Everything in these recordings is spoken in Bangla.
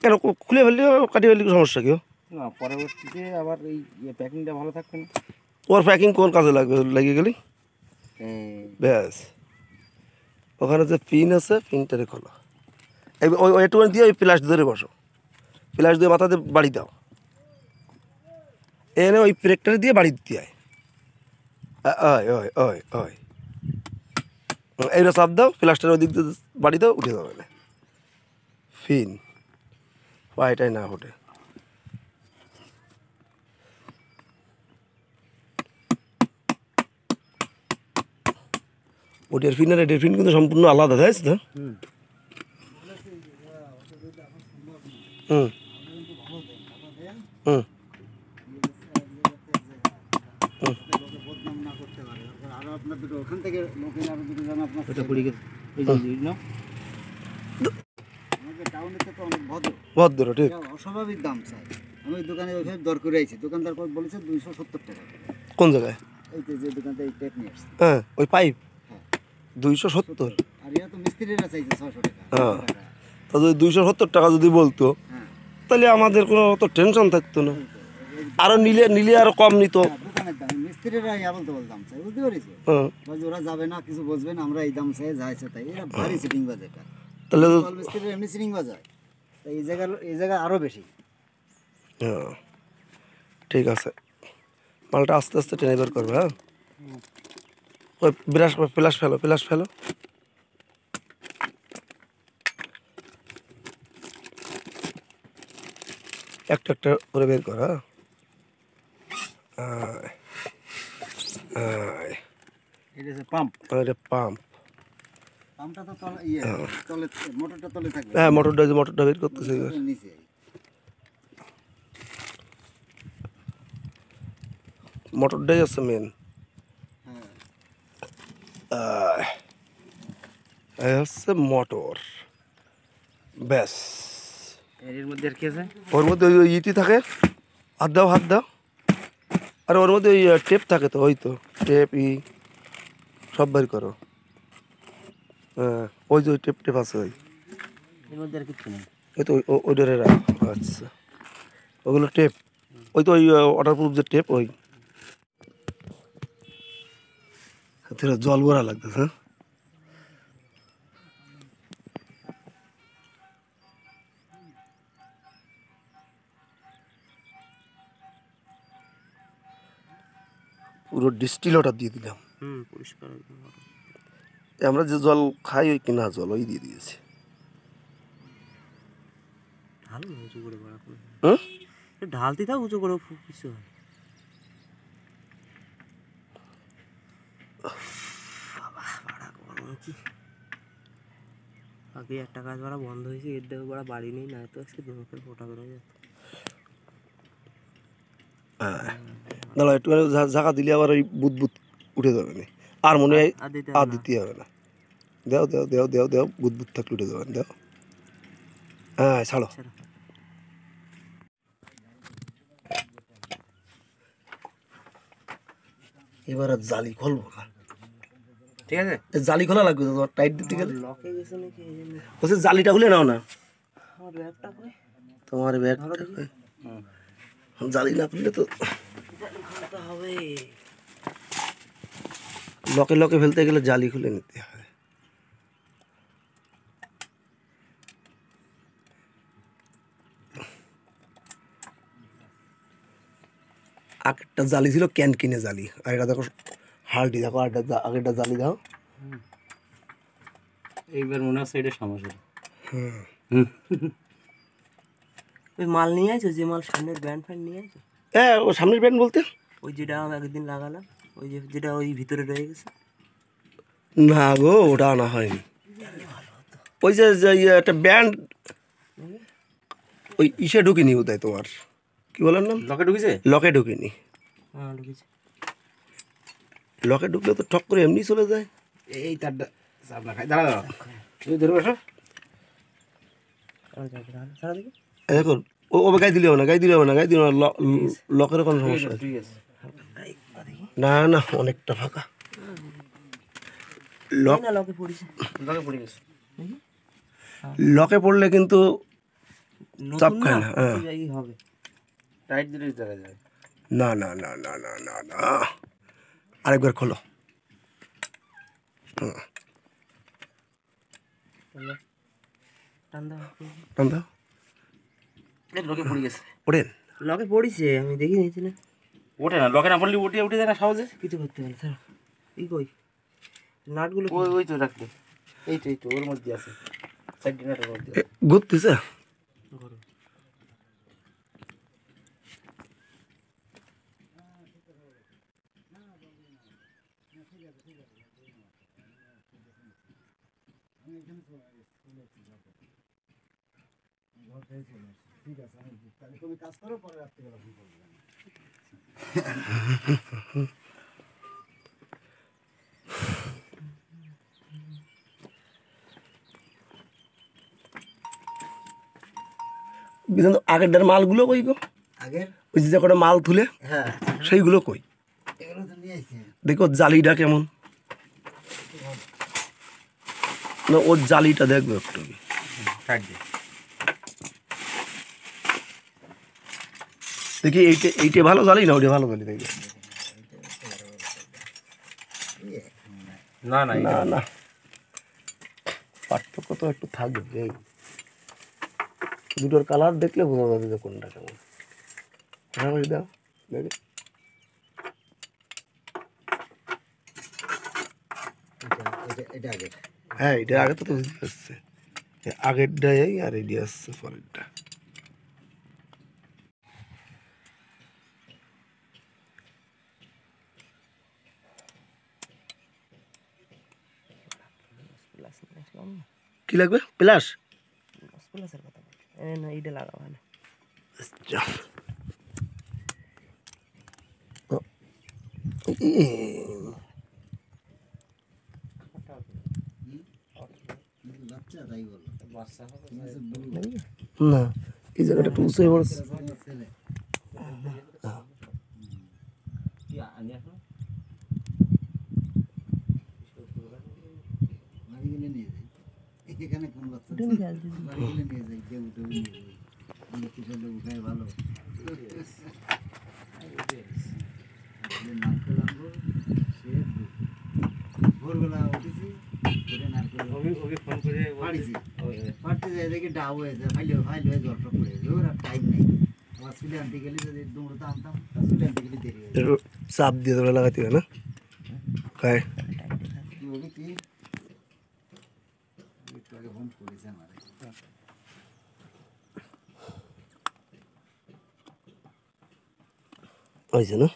কেন খুলে ফেললি কাটিয়ে ফেললি সমস্যা কেউ না পরবর্তীতে আবার এই প্যাকিংটা ইয়ে ভালো থাকবে না ওর প্যাকিং কোন কাজে লাগবে লেগে গেলি ব্যাস ওখানে যে পিন আছে পিনটারে খোলো এই ওই একটুখানি দিয়ে ওই প্লাস ধরে বসো প্লাস দিয়ে মাথাতে বাড়ি দাও এনে ওই প্রেকটারে দিয়ে বাড়ি দিতে হয় ওই ওই ওই ওই এইটা চাপ দাও প্লাস্টার দিক দিয়ে বাড়ি দাও উঠে দাও না ফিন পায়েটাই না ফোটে ও ফিন আর ফিন কিন্তু সম্পূর্ণ আলাদা তাই তো হুম হুম আপনার ওখান থেকে আরো আপনার আমাদের অনেক ভদ্র ভদ্র অস্বাভাবিক দাম আমি দোকানে ওইভাবে দোকানদার পর বলেছে দুইশো সত্তর টাকা কোন জায়গায় এই যে হ্যাঁ, হ্যাঁ দুইশো সত্তর আর তো মিস্ত্রিরা চাইছে হ্যাঁ তা যদি দুইশো সত্তর টাকা যদি বলতো হ্যাঁ। তাহলে আমাদের কোনো অত টেনশন থাকতো না আরও নিলে নিলে আরও কম নিত হ্যাঁ, বুঝতে ওরা যাবে না কিছু বুঝবে না আমরা এই দাম তাই এমনি বাজায় এই এই আরও বেশি ঠিক আছে মালটা আস্তে আস্তে টেনে বের করবে হ্যাঁ ওই বিরাস প্লাস ফেলো প্লাস ফেলো একটা একটা করে বের করা হ্যাঁ পাম্প ইয়ে, পাম্প হ্যাঁ মোটরটা মোটরটা বের করতেছে মোটরটাই আছে মেন হচ্ছে মোটর হ্যাঁ। ব্যাস এর মধ্যে আর কি আছে ওর মধ্যে ইটি থাকে হাত দাও হাত দাও আর ওর মধ্যে ওই টেপ থাকে তো ওই তো টেপ ই সব বের করো হ্যাঁ ওই যে ওই টেপ টেপ আছে ওই তো ওই ডরে আচ্ছা ওগুলো টেপ ওই তো ওই ওয়াটার প্রুফ যে টেপ ওই জল ভরা লাগতেছে হ্যাঁ পুরো ডিস্টিল ওটা দিয়ে দিলাম হুম পরিষ্কার আমরা যে জল খাই ওই কেনা জল ওই দিয়ে দিয়েছি ভালো উঁচু করে বড়া করে ঢালতে থাক উঁচু করে কিছু হয় আগে একটা কাজ ভাড়া বন্ধ হয়েছে এর দেখে বড়া বাড়ি নেই না তো আজকে দুমুখের ফোটা বেরোয় হ্যাঁ। যেত দাঁড়া একটু ঝাঁকা দিলে আবার ওই বুদ বুধ উঠে যাবে আর মনে হয় আর দিতে হবে না দেও দেও দেও দেও দেও বুদ বুধ থাকলে উঠে যাবেন দেও হ্যাঁ ছাড়ো এবার আর জালি খুলবো না ঠিক আছে জালি খোলা লাগবে তোমার টাইট দিতে গেলে বলছে জালিটা খুলে নাও না তোমার ব্যাগটা জালি না খুললে তো করতে হবে লকে লকে ফেলতে গেলে জালি খুলে নিতে হবে আগেরটা জালি ছিল ক্যান কিনে জালি আর এটা দেখো হালটি দেখো আরেকটা আগেরটা জালি দাও এইবার মনে হচ্ছে এটা সমস্যা ওই মাল নিয়ে আছো যে মাল সামনের ব্যান্ড ফ্যান নিয়ে আছো হ্যাঁ ও সামনের ব্যান্ড বলতে ওই যেটা আমি একদিন লাগালাম ওই যে যেটা ওই ভিতরে রয়ে গেছে না গো ওটা আনা হয়নি ওই যে ইয়ে, একটা ব্যান্ড ওই ইসে ঢুকিনি ওটাই তোমার কি বলার নাম লকে ঢুকেছে লকে ঢুকিনি হ্যাঁ, লকে ঢুকলে তো ঠক করে এমনি চলে যায় এই তারটা সামনা খাই দাঁড়া দাঁড়া তুই ধরে বসো দেখুন ও গাই দিলে হবে না গাই দিলে হবে না গায়ে দিলে লকের কোনো সমস্যা না না অনেকটা ফাঁকা লক লকে পড়লে কিন্তু চাপ খায় না হ্যাঁ না না না না না না না আরেকবার খোলো টান দাও পড়ে লকে পড়িছে আমি দেখি নিয়েছি না ওঠে না লকে না উঠে উঠে যায় না সহজে কিছু করতে পারি স্যার এই কই নাটগুলো ওই ওই তো রাখতে এই তো এই তো ওর মধ্যে আছে সাইড মধ্যে ঘুরতে স্যার ঠিক আছে আমি তাহলে তুমি কাজ করো পরে রাত্রে ফোন করবো কিন্তু আগের ডার মালগুলো কই গো আগের যে করে মাল তুলে হ্যাঁ সেইগুলো কই দেখো জালিটা কেমন না ওর জালিটা দেখবো একটু দেখি এইটে এইটা ভালো জালি না ওটা ভালো জালি দেখি না না না না পার্থক্য তো একটু থাকবে দুটোর কালার দেখলে বোঝা যাবে যে কোনটা কেমন হ্যাঁ দাও দেখি হ্যাঁ এটা আগে তো বুঝতে পারছে আগেরটাই আর এটি আসছে পরেরটা কি লাগবে প্লাস প্লাসের কথা না এইটা লাগাবো আচ্ছা না এই জায়গাটা একটু উঁচু হয়ে পড়ছে পারিছি পারতে যাই দেখি ডাউ হয়ে যায় ফাইলে ফাইলে হয়ে জলটা পড়ে যায় ওর আর টাইম নেই আমার চুলে আনতে গেলে যদি দৌড়তে আনতাম তা চুলে আনতে গেলে দেরি হয়ে চাপ দিয়ে তোমরা লাগাতে হবে না খায় কি বলি কি একটু আগে ফোন করেছে আমার হয়েছে না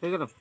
ঠিক আছে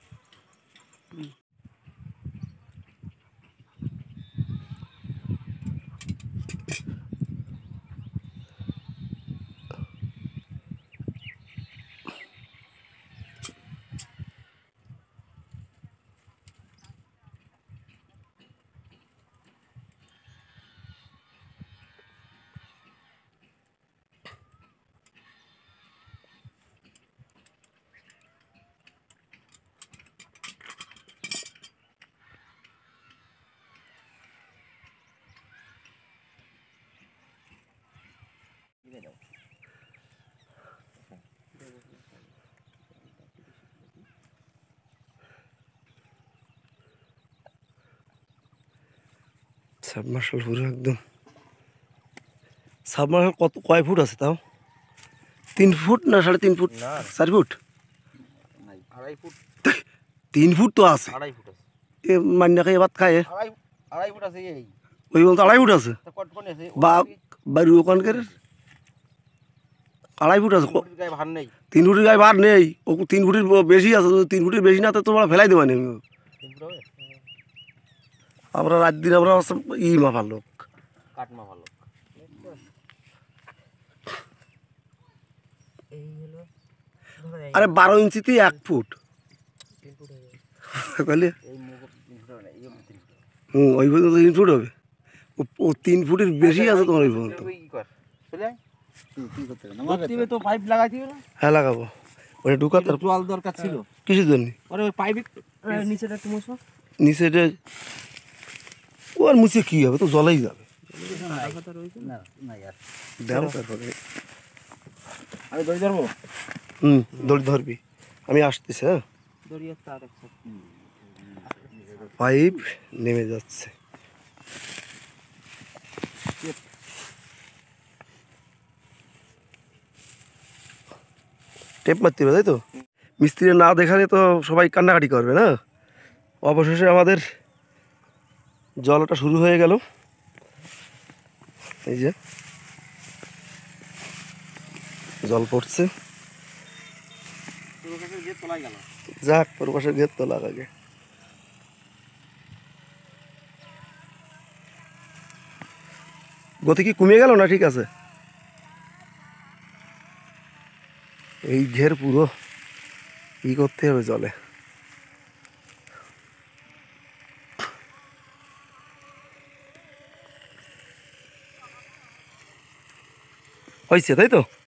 সাবমার্শাল পুরো একদম সাবমার্শাল কত কয় ফুট আছে তাও তিন ফুট না সাড়ে তিন ফুট চার ফুট আড়াই ফুট তিন ফুট তো আছে আড়াই এ মান্না খাই ভাত খায় আড়াই ফুট আছে ওই বলতো আড়াই ফুট আছে বাঘ বাড়ি ওখানকার আড়াই ফুট আছে তিন ফুটের গায়ে ভার নেই ও তিন ফুটের বেশি আছে তিন ফুটের বেশি না তো তোমরা ফেলাই দেবানি আমি আমরা রাত দিন আমরা ই ইয়ে মাফা লোক কাঠ মাফা আরে বারো ইঞ্চিতেই এক ফুট তাহলে হুম ওই পর্যন্ত তিন ফুট হবে ও তিন ফুটের বেশি আচ্ছা, আছে তোমার ওই পর্যন্ত হ্যাঁ লাগাবো ওটা ঢুকা তার জল দরকার ছিল কিসের জন্য নিচেটা নিচেটা আর মুছে কী হবে তো জলেই যাবে দেখো তারপরে আমি দড়ি ধরবো হুম দড়ি ধরবি আমি আসতেছি হ্যাঁ পাইপ নেমে যাচ্ছে টেপ মারতে তাই তো মিস্ত্রি না দেখালে তো সবাই কান্নাকাটি করবে না অবশেষে আমাদের জলটা শুরু হয়ে গেল এই যে জল পড়ছে যাক প্রকাশের গেট তোলা আগে গতি কি কমে গেল না ঠিক আছে এই ঘের পুরো কি করতে হবে জলে হয়েছে তাই তো